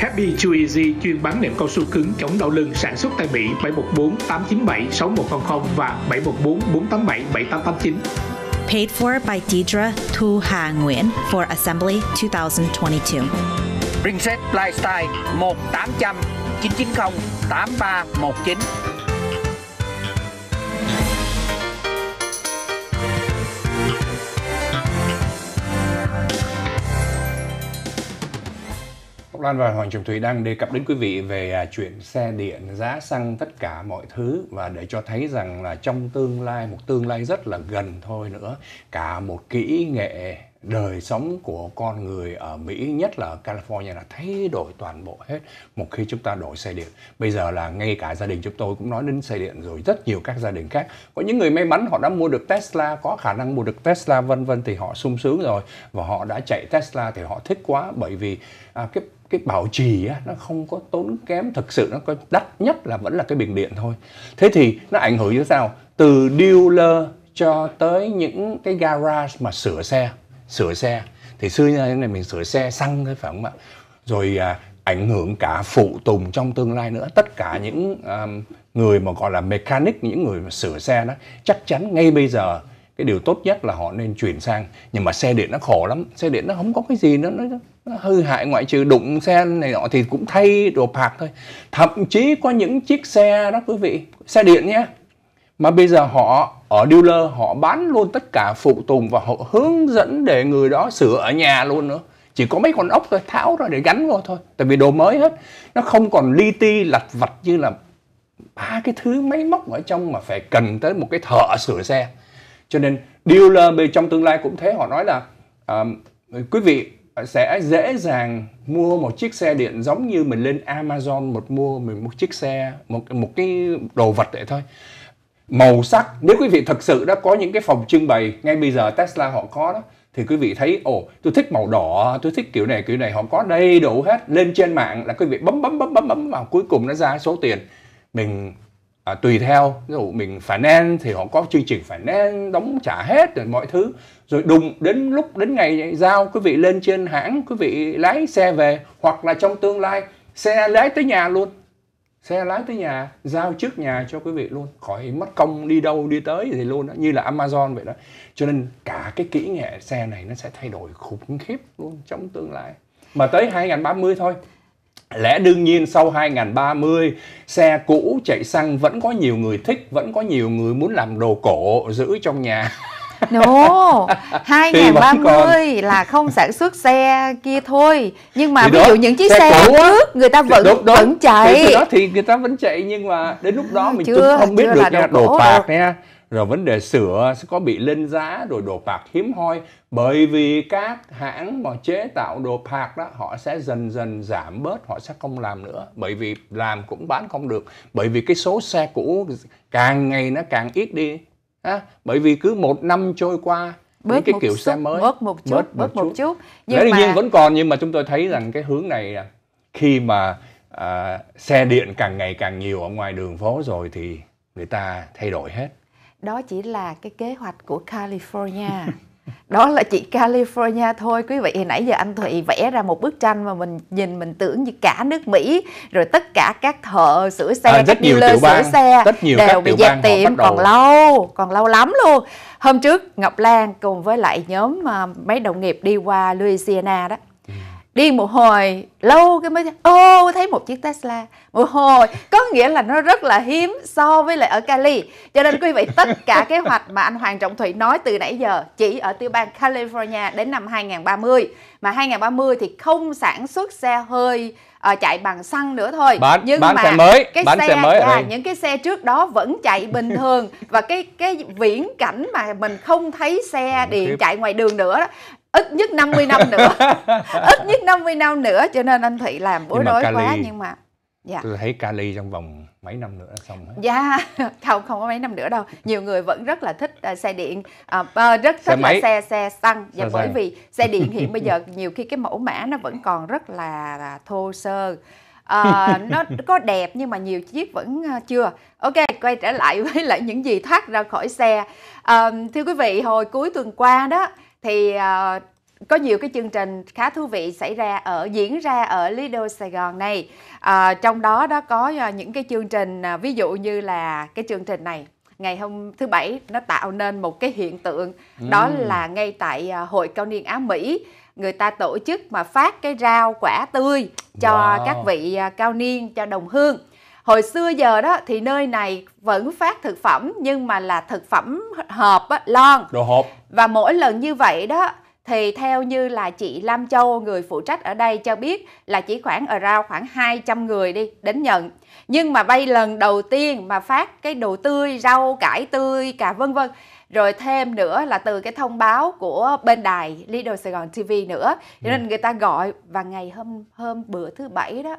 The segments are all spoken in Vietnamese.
Happy Chewy chuyên bán nệm cao su cứng chống đau lưng sản xuất tại Mỹ 714 897 6100 và 714 487 7889. Paid for by Deidre Thu Hà Nguyễn for Assembly 2022. Princess Lifestyle 1 800 990 8319 Phúc Lan và Hoàng Trọng Thủy đang đề cập đến quý vị về à, chuyện xe điện, giá xăng, tất cả mọi thứ và để cho thấy rằng là trong tương lai, một tương lai rất là gần thôi nữa, cả một kỹ nghệ đời sống của con người ở Mỹ nhất là ở California là thay đổi toàn bộ hết một khi chúng ta đổi xe điện. Bây giờ là ngay cả gia đình chúng tôi cũng nói đến xe điện rồi rất nhiều các gia đình khác. Có những người may mắn họ đã mua được Tesla, có khả năng mua được Tesla vân vân thì họ sung sướng rồi và họ đã chạy Tesla thì họ thích quá bởi vì à, cái cái bảo trì á, nó không có tốn kém thực sự nó có đắt nhất là vẫn là cái bình điện thôi thế thì nó ảnh hưởng như thế nào từ dealer cho tới những cái garage mà sửa xe sửa xe thì xưa như thế này mình sửa xe xăng thôi phải không ạ rồi à, ảnh hưởng cả phụ tùng trong tương lai nữa tất cả những um, người mà gọi là mechanic những người mà sửa xe đó chắc chắn ngay bây giờ cái điều tốt nhất là họ nên chuyển sang nhưng mà xe điện nó khổ lắm xe điện nó không có cái gì nó nó, nó hư hại ngoại trừ đụng xe này nọ thì cũng thay đồ phạt thôi thậm chí có những chiếc xe đó quý vị xe điện nhé mà bây giờ họ ở dealer họ bán luôn tất cả phụ tùng và họ hướng dẫn để người đó sửa ở nhà luôn nữa chỉ có mấy con ốc thôi tháo ra để gắn vào thôi tại vì đồ mới hết nó không còn li ti lặt vặt như là ba cái thứ máy móc ở trong mà phải cần tới một cái thợ sửa xe cho nên dealer về trong tương lai cũng thế họ nói là uh, quý vị sẽ dễ dàng mua một chiếc xe điện giống như mình lên Amazon một mua mình một chiếc xe một một cái đồ vật vậy thôi màu sắc nếu quý vị thật sự đã có những cái phòng trưng bày ngay bây giờ Tesla họ có đó thì quý vị thấy ồ tôi thích màu đỏ tôi thích kiểu này kiểu này họ có đầy đủ hết lên trên mạng là quý vị bấm bấm bấm bấm bấm vào cuối cùng nó ra số tiền mình à, tùy theo ví dụ mình finance thì họ có chương trình finance đóng trả hết rồi mọi thứ rồi đùng đến lúc đến ngày giao quý vị lên trên hãng quý vị lái xe về hoặc là trong tương lai xe lái tới nhà luôn xe lái tới nhà giao trước nhà cho quý vị luôn khỏi mất công đi đâu đi tới thì luôn đó. như là amazon vậy đó cho nên cả cái kỹ nghệ xe này nó sẽ thay đổi khủng khiếp luôn trong tương lai mà tới 2030 thôi Lẽ đương nhiên sau 2030 xe cũ chạy xăng vẫn có nhiều người thích, vẫn có nhiều người muốn làm đồ cổ giữ trong nhà. No, 2030 là không sản xuất xe kia thôi Nhưng mà thì ví đó, dụ những chiếc xe, xe cũ trước người ta vẫn đúng, đúng. vẫn chạy thì, đó thì người ta vẫn chạy nhưng mà đến lúc đó mình chưa, không biết được nha, đồ, đồ, đồ. bạc nha rồi vấn đề sửa sẽ có bị lên giá rồi đồ phạt hiếm hoi bởi vì các hãng mà chế tạo đồ phạt đó họ sẽ dần dần giảm bớt họ sẽ không làm nữa bởi vì làm cũng bán không được bởi vì cái số xe cũ càng ngày nó càng ít đi à, bởi vì cứ một năm trôi qua bớt cái một kiểu xe mới bớt một chút bớt, bớt một, một chút, chút. nhưng Đấy, mà... nhiên vẫn còn nhưng mà chúng tôi thấy rằng cái hướng này à, khi mà à, xe điện càng ngày càng nhiều ở ngoài đường phố rồi thì người ta thay đổi hết đó chỉ là cái kế hoạch của California đó là chỉ California thôi quý vị nãy giờ anh Thụy vẽ ra một bức tranh mà mình nhìn mình tưởng như cả nước Mỹ rồi tất cả các thợ sửa xe à, các dealer sửa bang, xe nhiều đều bị dẹp tiệm còn lâu còn lâu lắm luôn hôm trước Ngọc Lan cùng với lại nhóm à, mấy đồng nghiệp đi qua Louisiana đó đi một hồi lâu cái mới ô thấy một chiếc Tesla một hồi có nghĩa là nó rất là hiếm so với lại ở Cali cho nên quý vị tất cả kế hoạch mà anh Hoàng Trọng Thủy nói từ nãy giờ chỉ ở tiểu bang California đến năm 2030 mà 2030 thì không sản xuất xe hơi uh, chạy bằng xăng nữa thôi bán, nhưng bán mà xe mới cái bán xe, xe mới à, những cái xe trước đó vẫn chạy bình thường và cái cái viễn cảnh mà mình không thấy xe điện chạy ngoài đường nữa đó ít nhất 50 năm nữa ít nhất 50 năm nữa cho nên anh Thị làm bối rối Cali, quá nhưng mà dạ. tôi thấy kali trong vòng mấy năm nữa xong hết dạ không không có mấy năm nữa đâu nhiều người vẫn rất là thích à, xe điện uh, rất thích xe là xe xe xăng dạ, xe bởi xăng. vì xe điện hiện bây giờ nhiều khi cái mẫu mã nó vẫn còn rất là, là thô sơ à, nó có đẹp nhưng mà nhiều chiếc vẫn ờ, chưa ok quay trở lại với lại những gì thoát ra khỏi xe à, thưa quý vị hồi cuối tuần qua đó thì uh, có nhiều cái chương trình khá thú vị xảy ra ở diễn ra ở Lido Sài Gòn này. À, trong đó đó có ờ, những cái chương trình ví dụ như là cái chương trình này ngày hôm thứ bảy nó tạo nên một cái hiện tượng ừ. đó là ngay tại hội cao niên Á Mỹ người ta tổ chức mà phát cái rau quả tươi cho wow. các vị cao niên cho đồng hương hồi xưa giờ đó thì nơi này vẫn phát thực phẩm nhưng mà là thực phẩm hộp lon đồ hộp và mỗi lần như vậy đó thì theo như là chị Lam Châu người phụ trách ở đây cho biết là chỉ khoảng ở rao khoảng 200 người đi đến nhận. Nhưng mà bay lần đầu tiên mà phát cái đồ tươi, rau cải tươi cả vân vân rồi thêm nữa là từ cái thông báo của bên đài Lido Sài Gòn TV nữa cho nên ừ. người ta gọi và ngày hôm hôm bữa thứ bảy đó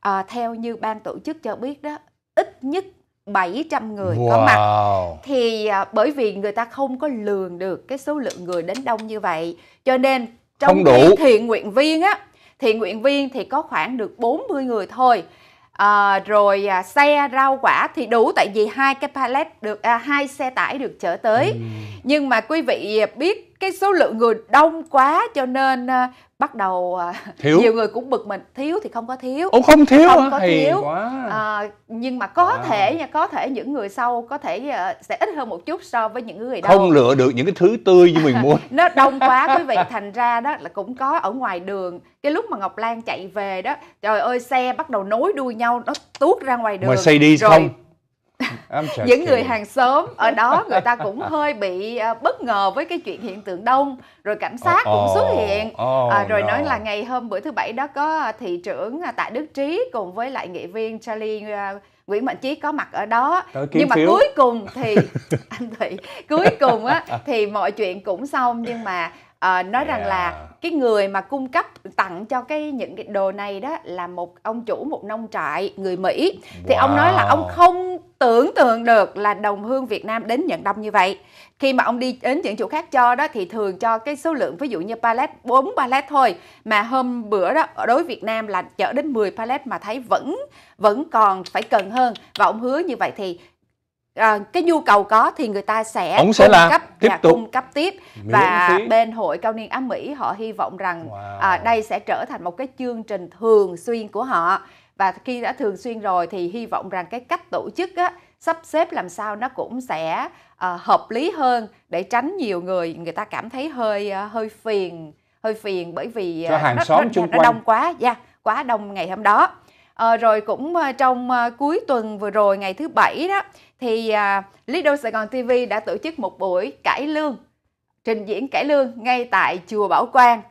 à, theo như ban tổ chức cho biết đó ít nhất 700 người wow. có mặt thì à, bởi vì người ta không có lường được cái số lượng người đến đông như vậy cho nên trong không đủ. thiện nguyện viên á thiện nguyện viên thì có khoảng được 40 người thôi à, rồi à, xe rau quả thì đủ tại vì hai cái pallet được à, hai xe tải được chở tới ừ. nhưng mà quý vị biết cái số lượng người đông quá cho nên uh, bắt đầu uh, thiếu. nhiều người cũng bực mình thiếu thì không có thiếu Ồ, không thiếu không có Hay thiếu quá. À, nhưng mà có à. thể nha có thể những người sau có thể uh, sẽ ít hơn một chút so với những người đông không lựa được những cái thứ tươi như mình muốn nó đông quá quý vị thành ra đó là cũng có ở ngoài đường cái lúc mà ngọc lan chạy về đó trời ơi xe bắt đầu nối đuôi nhau nó tuốt ra ngoài đường mà xe đi Rồi, không những người hàng xóm ở đó người ta cũng hơi bị ờ, bất ngờ với cái chuyện hiện tượng đông rồi cảnh ờ, sát cũng xuất hiện oh, à, rồi no. nói là ngày hôm bữa thứ bảy đó có thị trưởng tại Đức Trí cùng với lại nghị viên Charlie Nguyễn Mạnh Chí có mặt ở đó nhưng mà phiếu. cuối cùng thì anh thị cuối cùng á thì mọi chuyện cũng xong nhưng mà à, nói yeah. rằng là cái người mà cung cấp tặng cho cái những cái đồ này đó là một ông chủ một nông trại người Mỹ thì wow. ông nói là ông không tưởng tượng được là đồng hương Việt Nam đến nhận đông như vậy. Khi mà ông đi đến những chỗ khác cho đó thì thường cho cái số lượng ví dụ như pallet 4 pallet thôi mà hôm bữa đó ở đối Việt Nam là chở đến 10 pallet mà thấy vẫn vẫn còn phải cần hơn và ông hứa như vậy thì à, cái nhu cầu có thì người ta sẽ ông sẽ cung làm cấp tiếp và dạ, tục cung cấp tiếp Miễn và phí. bên hội cao niên Á Mỹ họ hy vọng rằng wow. à, đây sẽ trở thành một cái chương trình thường xuyên của họ và khi đã thường xuyên rồi thì hy vọng rằng cái cách tổ chức á, sắp xếp làm sao nó cũng sẽ uh, hợp lý hơn để tránh nhiều người người ta cảm thấy hơi ờ, hơi phiền hơi phiền bởi vì Cho ờ, hàng nó, xóm nó, chung nó quanh. đông quá da dạ, yeah, quá đông ngày hôm đó À, rồi cũng trong cuối tuần vừa rồi ngày thứ bảy đó thì à, Lido Sài Gòn TV đã tổ chức một buổi cải lương trình diễn cải lương ngay tại chùa Bảo Quang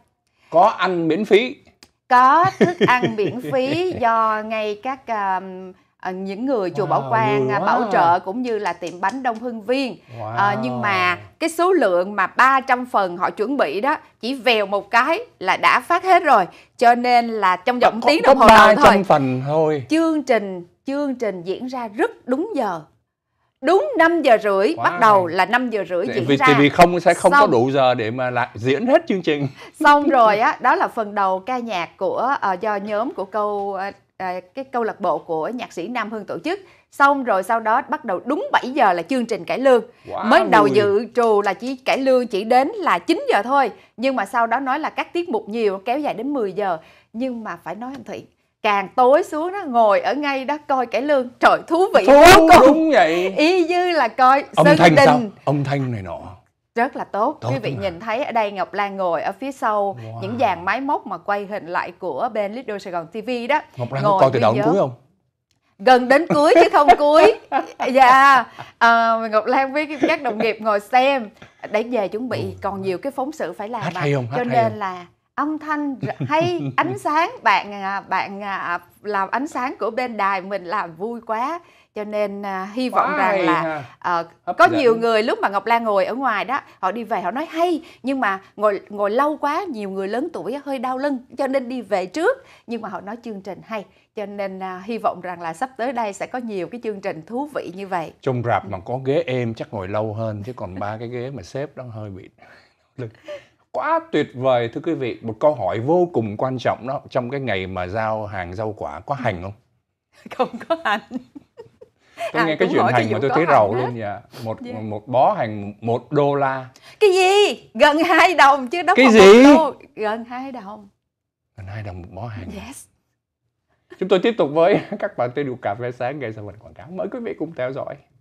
có ăn miễn phí có thức ăn miễn phí do ngay các um, những người chùa wow, Bảo Quang à, bảo trợ cũng như là tiệm bánh Đông Hưng Viên. Ờ, wow. À, nhưng mà cái số lượng mà 300 phần họ chuẩn bị đó chỉ vèo một cái là đã phát hết rồi. Cho nên là trong vòng tiếng đồng hồ đầu thôi. phần thôi. Chương trình chương trình diễn ra rất đúng giờ đúng 5 giờ rưỡi wow. bắt đầu là 5 giờ rưỡi diễn vì, ra vì không sẽ không xong. có đủ giờ để mà lại diễn hết chương trình xong rồi á đó là phần đầu ca nhạc của uh, do nhóm của câu uh, cái câu lạc bộ của nhạc sĩ Nam Hương tổ chức xong rồi sau đó bắt đầu đúng 7 giờ là chương trình cải lương wow. mới đầu dự trù là chỉ cải lương chỉ đến là 9 giờ thôi nhưng mà sau đó nói là các tiết mục nhiều kéo dài đến 10 giờ nhưng mà phải nói anh Thủy càng tối xuống nó ngồi ở ngay đó coi cải lương trời thú vị thú, đúng, không? đúng vậy y như là coi âm thanh đình sao? âm thanh này nọ rất là tốt, tốt quý vị nhìn thấy ở đây Ngọc Lan ngồi ở phía sau wow. những dàn máy móc mà quay hình lại của bên Little Sài Gòn TV đó Ngọc Lan ngồi có coi từ đầu đến cuối không gần đến cuối chứ không cuối dạ yeah. à, ngọc lan với các đồng nghiệp ngồi xem để về chuẩn bị còn nhiều cái phóng sự phải làm hát hay không? Hát cho nên không? là âm thanh hay ánh sáng bạn à, bạn à, làm ánh sáng của bên đài mình làm vui quá cho nên uh, hy vọng wow, rằng là uh, có dẫn. nhiều người lúc mà Ngọc Lan ngồi ở ngoài đó họ đi về họ nói hay nhưng mà ngồi ngồi lâu quá nhiều người lớn tuổi hơi đau lưng cho nên đi về trước nhưng mà họ nói chương trình hay cho nên uh, hy vọng rằng là sắp tới đây sẽ có nhiều cái chương trình thú vị như vậy trong rạp mà có ghế êm chắc ngồi lâu hơn chứ còn ba cái ghế mà xếp đó hơi bị lực quá tuyệt vời thưa quý vị một câu hỏi vô cùng quan trọng đó trong cái ngày mà giao hàng rau quả có ừ. hành không không có hành tôi à, nghe cái chuyện hành mà tôi thấy rầu luôn nha một yeah. Dạ. một bó hành một đô la cái gì gần hai đồng chứ đó cái gì đô. gần hai đồng gần hai đồng một bó hành à? yes. chúng tôi tiếp tục với các bạn tiêu đủ cà phê sáng ngay sau phần quảng cáo mời quý vị cùng theo dõi